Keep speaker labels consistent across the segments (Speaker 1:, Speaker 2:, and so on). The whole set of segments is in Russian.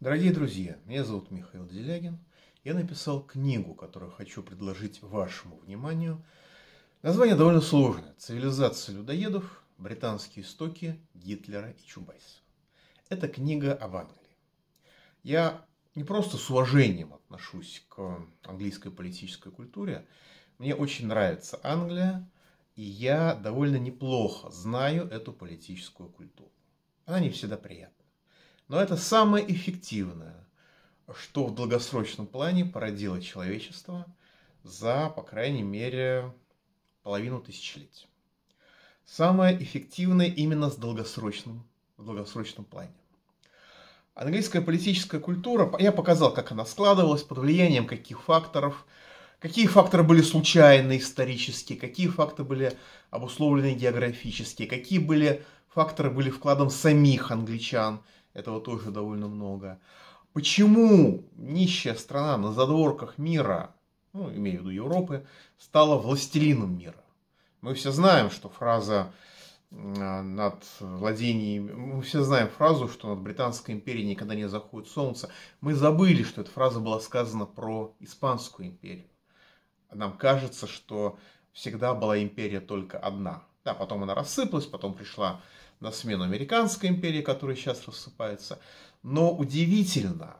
Speaker 1: Дорогие друзья, меня зовут Михаил Делягин. Я написал книгу, которую хочу предложить вашему вниманию. Название довольно сложное. «Цивилизация людоедов. Британские истоки Гитлера и Чубайса». Это книга об Англии. Я не просто с уважением отношусь к английской политической культуре. Мне очень нравится Англия, и я довольно неплохо знаю эту политическую культуру. Она не всегда приятна. Но это самое эффективное, что в долгосрочном плане породило человечество за, по крайней мере, половину тысячелетия. Самое эффективное именно с долгосрочным, в долгосрочном плане. Английская политическая культура, я показал, как она складывалась, под влиянием каких факторов, какие факторы были случайны исторически, какие факторы были обусловлены географически, какие были факторы были вкладом самих англичан – этого тоже довольно много. Почему нищая страна на задворках мира, ну, имею в виду Европы, стала властелином мира? Мы все знаем, что фраза а, над владениями, Мы все знаем фразу, что над Британской империей никогда не заходит солнце. Мы забыли, что эта фраза была сказана про Испанскую империю. Нам кажется, что всегда была империя только одна. Да, потом она рассыпалась, потом пришла на смену Американской империи, которая сейчас рассыпается. Но удивительно,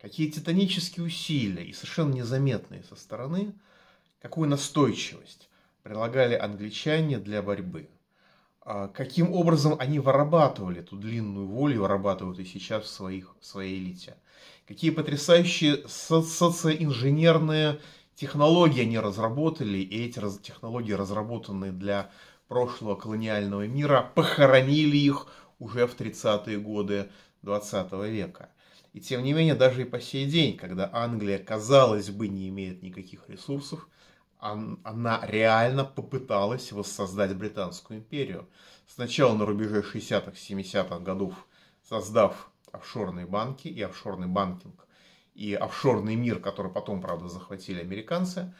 Speaker 1: какие титанические усилия и совершенно незаметные со стороны, какую настойчивость прилагали англичане для борьбы. А каким образом они вырабатывали эту длинную волю, вырабатывают и сейчас в, своих, в своей элите. Какие потрясающие со- социоинженерные технологии они разработали, и эти раз- технологии, разработанные для прошлого колониального мира, похоронили их уже в 30-е годы 20 века. И тем не менее, даже и по сей день, когда Англия, казалось бы, не имеет никаких ресурсов, она реально попыталась воссоздать Британскую империю. Сначала на рубеже 60-х, 70-х годов, создав офшорные банки и офшорный банкинг, и офшорный мир, который потом, правда, захватили американцы.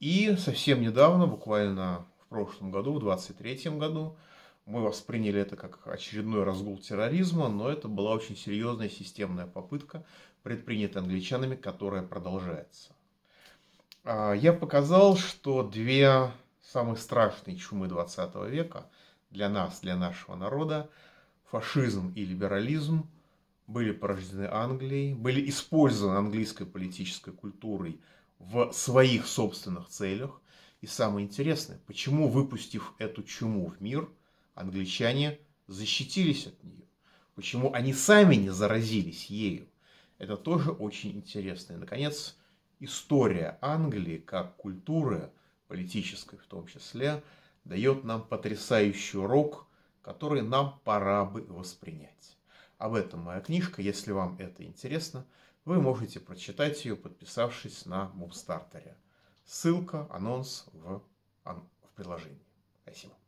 Speaker 1: И совсем недавно, буквально прошлом году, в 2023 году. Мы восприняли это как очередной разгул терроризма, но это была очень серьезная системная попытка, предпринятая англичанами, которая продолжается. А, я показал, что две самые страшные чумы 20 века для нас, для нашего народа, фашизм и либерализм, были порождены Англией, были использованы английской политической культурой в своих собственных целях – и самое интересное, почему, выпустив эту чуму в мир, англичане защитились от нее? Почему они сами не заразились ею? Это тоже очень интересно. И, наконец, история Англии как культуры, политической в том числе, дает нам потрясающий урок, который нам пора бы воспринять. Об этом моя книжка, если вам это интересно, вы можете прочитать ее, подписавшись на Мумстартере. Ссылка, анонс в, в предложении. Спасибо.